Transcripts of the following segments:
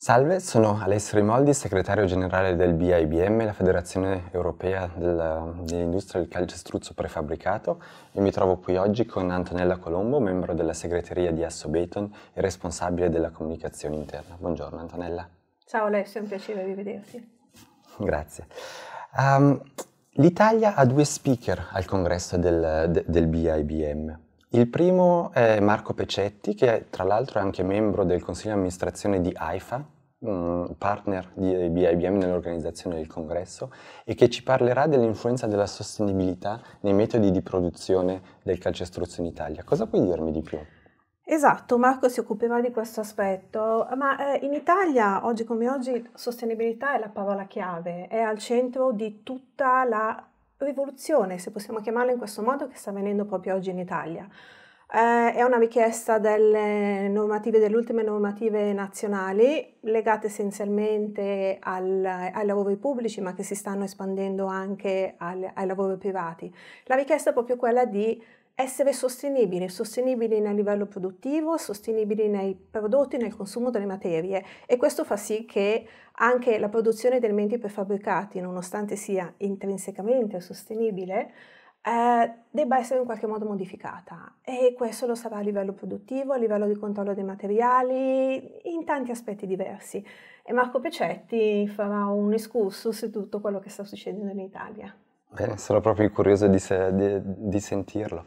Salve, sono Alessio Rimoldi, segretario generale del BIBM, la Federazione Europea dell'Industria del Calcestruzzo Prefabbricato e mi trovo qui oggi con Antonella Colombo, membro della segreteria di Assobeton e responsabile della comunicazione interna. Buongiorno Antonella. Ciao Alessio, è un piacere rivederti. Grazie. Um, L'Italia ha due speaker al congresso del, del BIBM. Il primo è Marco Pecetti, che è, tra l'altro è anche membro del consiglio di amministrazione di AIFA, partner di, IBM nell'organizzazione del congresso, e che ci parlerà dell'influenza della sostenibilità nei metodi di produzione del calcestruzzo in Italia. Cosa puoi dirmi di più? Esatto, Marco si occuperà di questo aspetto, ma eh, in Italia oggi come oggi sostenibilità è la parola chiave, è al centro di tutta la rivoluzione, se possiamo chiamarla in questo modo, che sta avvenendo proprio oggi in Italia. Eh, è una richiesta delle, normative, delle ultime normative nazionali legate essenzialmente al, ai lavori pubblici ma che si stanno espandendo anche al, ai lavori privati. La richiesta è proprio quella di essere sostenibili, sostenibili nel livello produttivo, sostenibili nei prodotti, nel consumo delle materie e questo fa sì che anche la produzione di elementi prefabbricati, nonostante sia intrinsecamente sostenibile, eh, debba essere in qualche modo modificata e questo lo sarà a livello produttivo, a livello di controllo dei materiali, in tanti aspetti diversi. E Marco Pecetti farà un excursus su tutto quello che sta succedendo in Italia. Bene, sarò proprio curioso di, se, di, di sentirlo.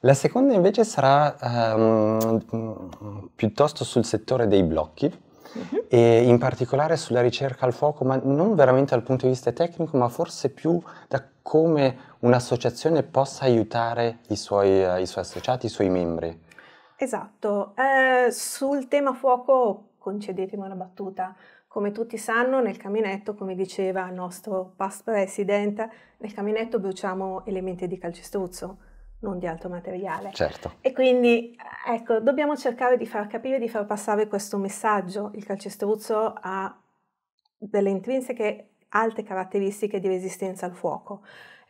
La seconda invece sarà um, piuttosto sul settore dei blocchi Mhm. e in particolare sulla ricerca al fuoco, ma non veramente dal punto di vista tecnico, ma forse più da come un'associazione possa aiutare i suoi, eh, i suoi associati, i suoi membri. Esatto, eh, sul tema fuoco concedetemi una battuta. Come tutti sanno, nel caminetto, come diceva il nostro past president, nel caminetto bruciamo elementi di calcestruzzo non di altro materiale. Certo. E quindi, ecco, dobbiamo cercare di far capire, di far passare questo messaggio. Il calcestruzzo ha delle intrinseche alte caratteristiche di resistenza al fuoco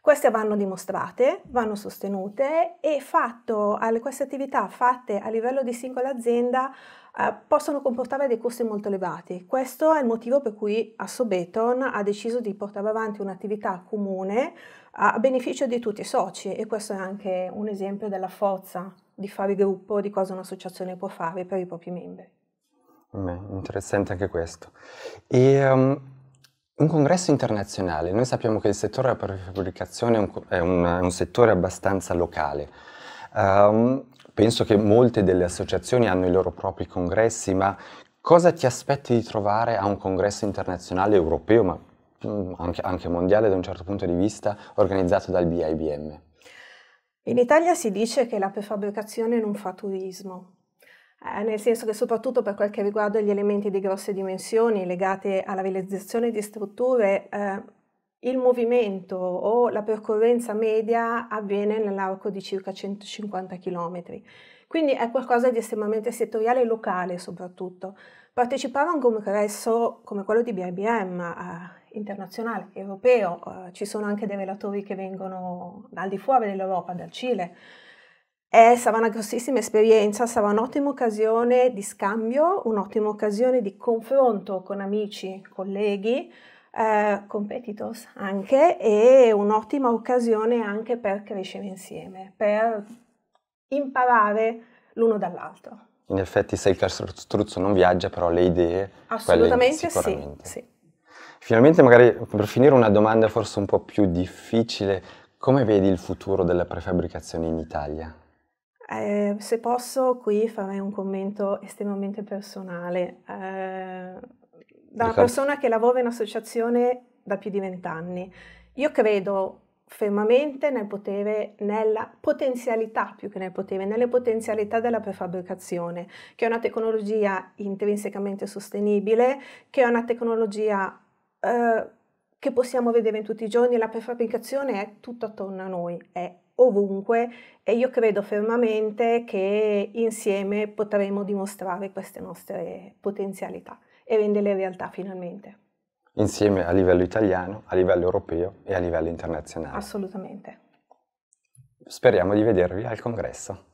queste vanno dimostrate, vanno sostenute e fatto, queste attività fatte a livello di singola azienda eh, possono comportare dei costi molto elevati. Questo è il motivo per cui Assobeton ha deciso di portare avanti un'attività comune a beneficio di tutti i soci e questo è anche un esempio della forza di fare gruppo, di cosa un'associazione può fare per i propri membri. Beh, interessante anche questo. E, um un congresso internazionale, noi sappiamo che il settore della prefabbricazione è un, è un, è un settore abbastanza locale. Um, penso che molte delle associazioni hanno i loro propri congressi, ma cosa ti aspetti di trovare a un congresso internazionale europeo, ma mm, anche, anche mondiale da un certo punto di vista, organizzato dal BIBM? In Italia si dice che la prefabbricazione non fa turismo, eh, nel senso che soprattutto per quel che riguarda gli elementi di grosse dimensioni legati alla realizzazione di strutture, eh, il movimento o la percorrenza media avviene nell'arco di circa 150 km. Quindi è qualcosa di estremamente settoriale e locale soprattutto. Partecipare a un congresso come quello di BIBM, eh, internazionale, europeo, eh, ci sono anche dei relatori che vengono dal di fuori dell'Europa, dal Cile, è, eh, sarà una grossissima esperienza, sarà un'ottima occasione di scambio, un'ottima occasione di confronto con amici, colleghi, eh, competitors anche e un'ottima occasione anche per crescere insieme, per imparare l'uno dall'altro. In effetti se il castruzzo non viaggia però le idee... Assolutamente sì, sì. Finalmente magari per finire una domanda forse un po' più difficile, come vedi il futuro della prefabbricazione in Italia? Eh, se posso, qui farei un commento estremamente personale. Eh, da una persona che lavora in associazione da più di vent'anni, io credo fermamente nel potere, nella potenzialità più che nel potere, nelle potenzialità della prefabbricazione, che è una tecnologia intrinsecamente sostenibile, che è una tecnologia eh, che possiamo vedere in tutti i giorni, la prefabbricazione è tutto attorno a noi, è ovunque e io credo fermamente che insieme potremo dimostrare queste nostre potenzialità e renderle realtà finalmente. Insieme a livello italiano, a livello europeo e a livello internazionale. Assolutamente. Speriamo di vedervi al congresso.